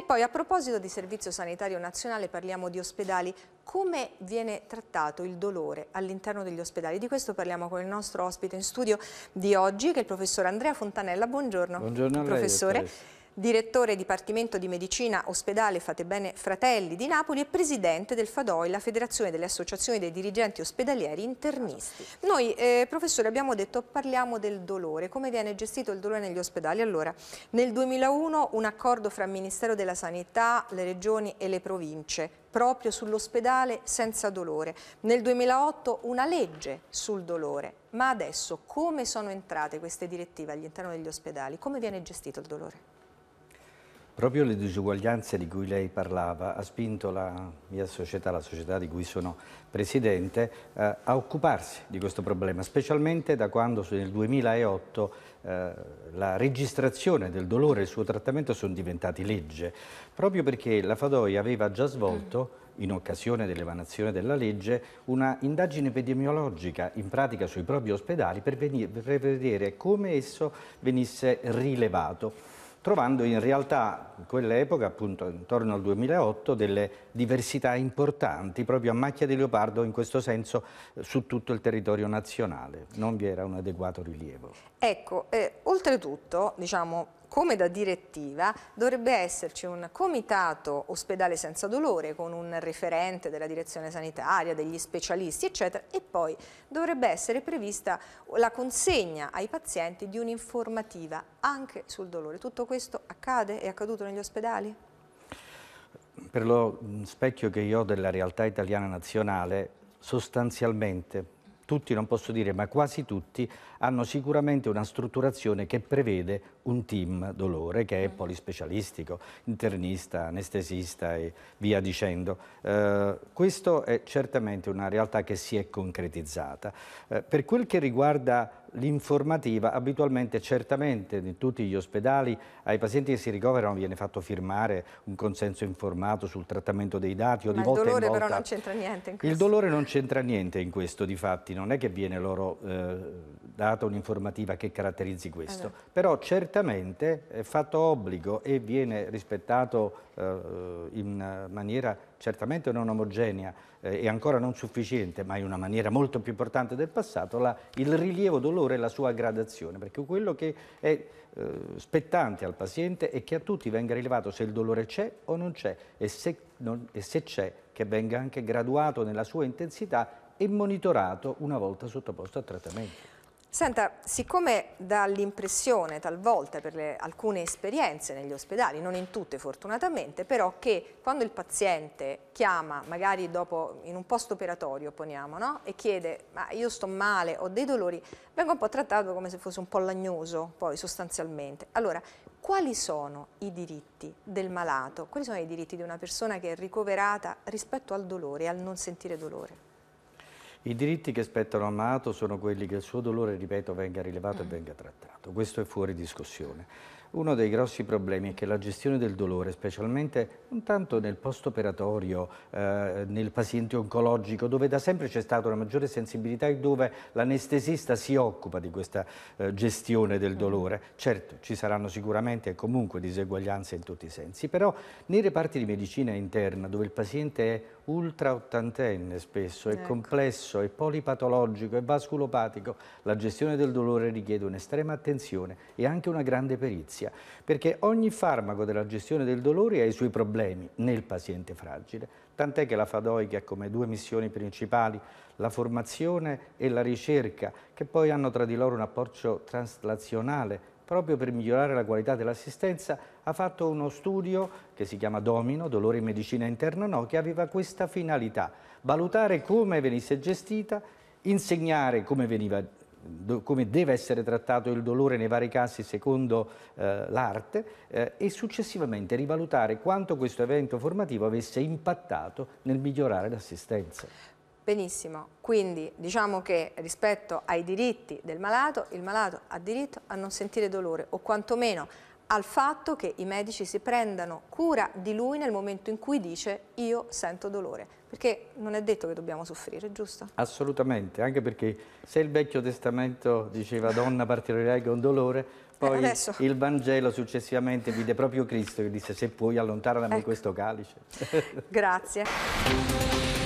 E poi a proposito di Servizio Sanitario Nazionale parliamo di ospedali. Come viene trattato il dolore all'interno degli ospedali? Di questo parliamo con il nostro ospite in studio di oggi che è il professor Andrea Fontanella. Buongiorno, Buongiorno lei, professore. Professore direttore Dipartimento di Medicina Ospedale Fatebene Fratelli di Napoli e presidente del FADOI, la Federazione delle Associazioni dei Dirigenti Ospedalieri Internisti. Noi, eh, professore, abbiamo detto parliamo del dolore, come viene gestito il dolore negli ospedali? Allora, nel 2001 un accordo fra il Ministero della Sanità, le regioni e le province proprio sull'ospedale senza dolore. Nel 2008 una legge sul dolore, ma adesso come sono entrate queste direttive all'interno degli ospedali? Come viene gestito il dolore? Proprio le disuguaglianze di cui lei parlava ha spinto la mia società, la società di cui sono presidente, eh, a occuparsi di questo problema, specialmente da quando nel 2008 eh, la registrazione del dolore e il suo trattamento sono diventati legge, proprio perché la Fadoia aveva già svolto mm. in occasione dell'emanazione della legge, una indagine epidemiologica in pratica sui propri ospedali per, venire, per vedere come esso venisse rilevato trovando in realtà in quell'epoca, appunto intorno al 2008, delle diversità importanti, proprio a macchia di leopardo in questo senso eh, su tutto il territorio nazionale, non vi era un adeguato rilievo. Ecco, eh, oltretutto, diciamo, come da direttiva dovrebbe esserci un comitato ospedale senza dolore con un referente della direzione sanitaria, degli specialisti eccetera e poi dovrebbe essere prevista la consegna ai pazienti di un'informativa anche sul dolore. Tutto questo accade? È accaduto negli ospedali? Per lo specchio che io ho della realtà italiana nazionale sostanzialmente tutti non posso dire, ma quasi tutti, hanno sicuramente una strutturazione che prevede un team dolore che è mm. polispecialistico, internista, anestesista e via dicendo. Eh, questa è certamente una realtà che si è concretizzata. Eh, per quel che riguarda l'informativa abitualmente certamente in tutti gli ospedali ai pazienti che si ricoverano viene fatto firmare un consenso informato sul trattamento dei dati o Ma di volta in volta. il dolore però non c'entra niente in questo. Il dolore non c'entra niente in questo di fatti, non è che viene loro eh, data un'informativa che caratterizzi questo, eh però certamente è fatto obbligo e viene rispettato eh, in maniera certamente non omogenea eh, e ancora non sufficiente, ma in una maniera molto più importante del passato, la, il rilievo dolore e la sua gradazione, perché quello che è eh, spettante al paziente è che a tutti venga rilevato se il dolore c'è o non c'è e se c'è che venga anche graduato nella sua intensità e monitorato una volta sottoposto a trattamento. Senta, siccome dà l'impressione talvolta per le, alcune esperienze negli ospedali, non in tutte fortunatamente, però che quando il paziente chiama, magari dopo in un post operatorio poniamo, no? e chiede ma io sto male, ho dei dolori, venga un po' trattato come se fosse un po' lagnoso poi sostanzialmente. Allora, quali sono i diritti del malato? Quali sono i diritti di una persona che è ricoverata rispetto al dolore, al non sentire dolore? I diritti che spettano a Mato sono quelli che il suo dolore, ripeto, venga rilevato e venga trattato. Questo è fuori discussione. Uno dei grossi problemi è che la gestione del dolore, specialmente non tanto nel post-operatorio, eh, nel paziente oncologico, dove da sempre c'è stata una maggiore sensibilità e dove l'anestesista si occupa di questa eh, gestione del mm. dolore. Certo, ci saranno sicuramente e comunque diseguaglianze in tutti i sensi, però nei reparti di medicina interna, dove il paziente è ultra ottantenne spesso, è ecco. complesso, è polipatologico, è vasculopatico, la gestione del dolore richiede un'estrema attenzione e anche una grande perizia giustizia, perché ogni farmaco della gestione del dolore ha i suoi problemi nel paziente fragile, tant'è che la FADOI che ha come due missioni principali la formazione e la ricerca, che poi hanno tra di loro un approccio traslazionale proprio per migliorare la qualità dell'assistenza, ha fatto uno studio che si chiama Domino, Dolore in Medicina Interna No, che aveva questa finalità, valutare come venisse gestita, insegnare come veniva come deve essere trattato il dolore nei vari casi secondo eh, l'arte eh, e successivamente rivalutare quanto questo evento formativo avesse impattato nel migliorare l'assistenza. Benissimo, quindi diciamo che rispetto ai diritti del malato, il malato ha diritto a non sentire dolore o quantomeno al fatto che i medici si prendano cura di lui nel momento in cui dice io sento dolore, perché non è detto che dobbiamo soffrire, giusto? Assolutamente, anche perché se il Vecchio Testamento diceva donna partirai con dolore, eh, poi adesso... il Vangelo successivamente vide proprio Cristo che disse se puoi allontanami ecco. questo calice. Grazie.